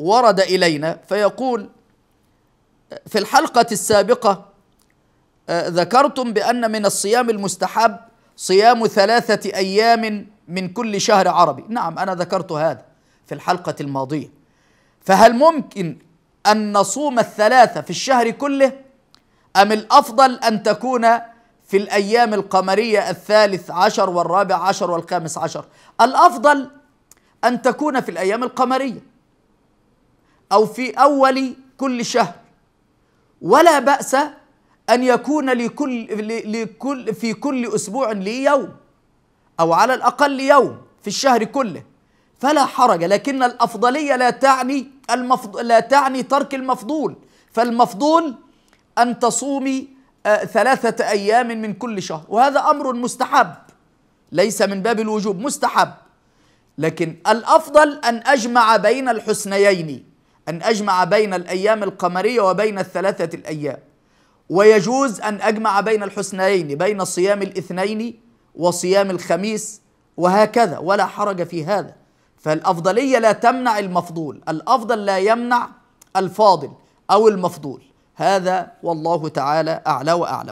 ورد إلينا فيقول في الحلقة السابقة ذكرتم بأن من الصيام المستحب صيام ثلاثة أيام من كل شهر عربي نعم أنا ذكرت هذا في الحلقة الماضية فهل ممكن أن نصوم الثلاثة في الشهر كله أم الأفضل أن تكون في الأيام القمرية الثالث عشر والرابع عشر والخامس عشر الأفضل أن تكون في الأيام القمرية أو في أول كل شهر ولا بأس أن يكون لكل, لكل في كل أسبوع لي يوم أو على الأقل يوم في الشهر كله فلا حرج لكن الأفضلية لا تعني المفض... لا تعني ترك المفضول فالمفضول أن تصومي آه، ثلاثة أيام من كل شهر وهذا أمر مستحب ليس من باب الوجوب مستحب لكن الأفضل أن أجمع بين الحسنيين أن أجمع بين الأيام القمرية وبين الثلاثة الأيام ويجوز أن أجمع بين الحسنيين بين صيام الاثنين وصيام الخميس وهكذا ولا حرج في هذا فالأفضلية لا تمنع المفضول الأفضل لا يمنع الفاضل أو المفضول هذا والله تعالى أعلى وأعلم